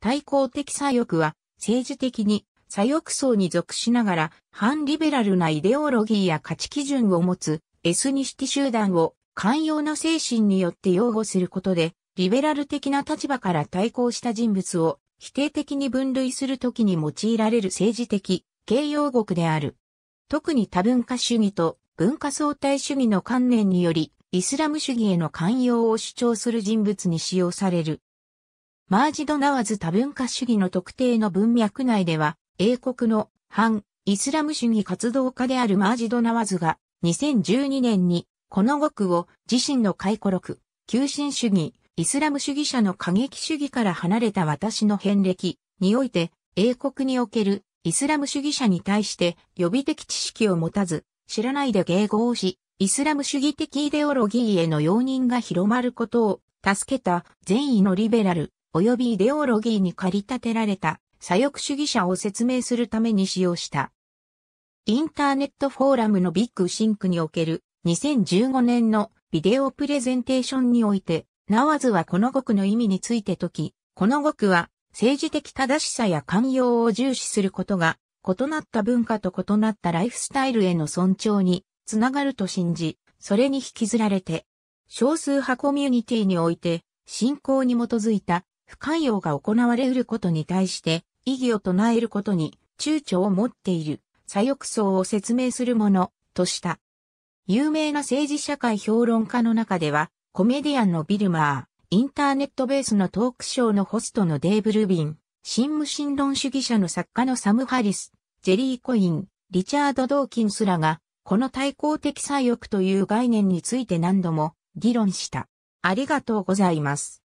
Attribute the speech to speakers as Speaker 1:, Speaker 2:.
Speaker 1: 対抗的左翼は政治的に左翼層に属しなが
Speaker 2: ら反リベラルなイデオロギーや価値基準を持つエスニシティ集団を寛容な精神によって擁護することでリベラル的な立場から対抗した人物を否定的に分類するときに用いられる政治的形容語である。特に多文化主義と文化相対主義の観念によりイスラム主義への寛容を主張する人物に使用されるマージド・ナワズ多文化主義の特定の文脈内では、英国の反イスラム主義活動家であるマージド・ナワズが、2012年に、この語句を自身の回顧録、急進主義、イスラム主義者の過激主義から離れた私の遍歴において、英国におけるイスラム主義者に対して予備的知識を持たず、知らないで迎合し、イスラム主義的イデオロギーへの容認が広まることを助けた善意のリベラル、及びイデオロギーに駆り立てられた左翼主義者を説明するために使用した。インターネットフォーラムのビッグシンクにおける2015年のビデオプレゼンテーションにおいて、ナワズはこの語句の意味について説き、この語句は政治的正しさや寛容を重視することが、異なった文化と異なったライフスタイルへの尊重につながると信じ、それに引きずられて、少数派コミュニティにおいて、信仰に基づいた不寛容が行われうることに対して異議を唱えることに躊躇を持っている左翼層を説明するものとした。有名な政治社会評論家の中では、コメディアンのビルマー、インターネットベースのトークショーのホストのデーブ・ルビン、新無神論主義者の作家のサム・ハリス、ジェリー・コイン、リチャード・ドーキンスらが、この対抗的左翼という概念について何
Speaker 1: 度も議論した。ありがとうございます。